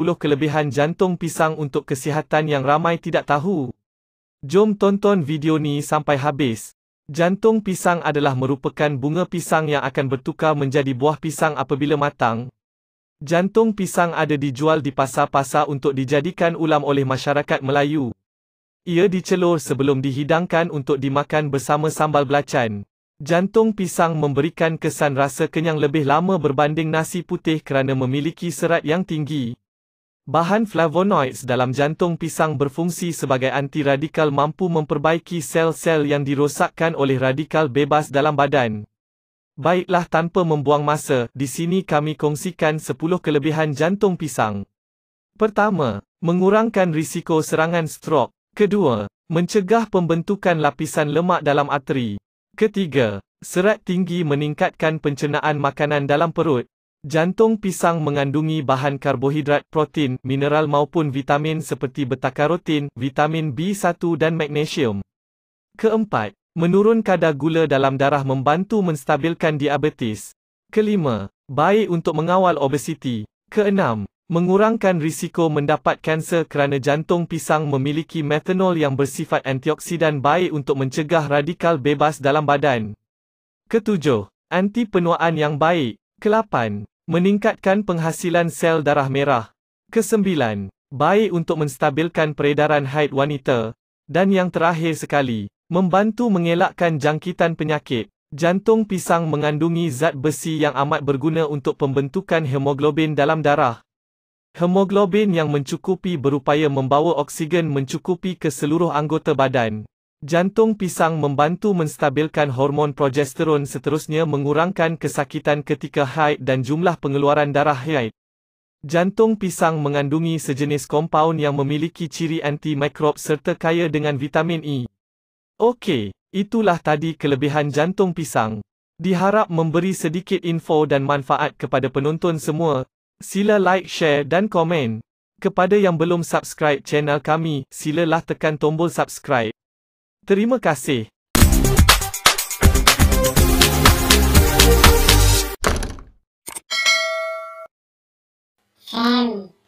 10 kelebihan jantung pisang untuk kesihatan yang ramai tidak tahu. Jom tonton video ni sampai habis. Jantung pisang adalah merupakan bunga pisang yang akan bertukar menjadi buah pisang apabila matang. Jantung pisang ada dijual di pasar-pasar untuk dijadikan ulam oleh masyarakat Melayu. Ia dicelur sebelum dihidangkan untuk dimakan bersama sambal belacan. Jantung pisang memberikan kesan rasa kenyang lebih lama berbanding nasi putih kerana memiliki serat yang tinggi. Bahan flavonoids dalam jantung pisang berfungsi sebagai anti radikal mampu memperbaiki sel-sel yang dirosakkan oleh radikal bebas dalam badan. Baiklah tanpa membuang masa, di sini kami kongsikan 10 kelebihan jantung pisang. Pertama, mengurangkan risiko serangan strok. Kedua, mencegah pembentukan lapisan lemak dalam arteri. Ketiga, serat tinggi meningkatkan pencernaan makanan dalam perut. Jantung pisang mengandungi bahan karbohidrat, protein, mineral maupun vitamin seperti betakarotin, vitamin B1 dan magnesium. Keempat, menurun kadar gula dalam darah membantu menstabilkan diabetes. Kelima, baik untuk mengawal obesiti. Keenam, mengurangkan risiko mendapat kanser kerana jantung pisang memiliki metanol yang bersifat antioksidan baik untuk mencegah radikal bebas dalam badan. Ketujuh, anti penuaan yang baik. Kelapan, meningkatkan penghasilan sel darah merah. Kesembilan, baik untuk menstabilkan peredaran haid wanita. Dan yang terakhir sekali, membantu mengelakkan jangkitan penyakit. Jantung pisang mengandungi zat besi yang amat berguna untuk pembentukan hemoglobin dalam darah. Hemoglobin yang mencukupi berupaya membawa oksigen mencukupi ke seluruh anggota badan. Jantung pisang membantu menstabilkan hormon progesteron seterusnya mengurangkan kesakitan ketika haid dan jumlah pengeluaran darah haid. Jantung pisang mengandungi sejenis kompaun yang memiliki ciri anti serta kaya dengan vitamin E. Okey, itulah tadi kelebihan jantung pisang. Diharap memberi sedikit info dan manfaat kepada penonton semua. Sila like, share dan komen. Kepada yang belum subscribe channel kami, silalah tekan tombol subscribe. Terima kasih. Hmm.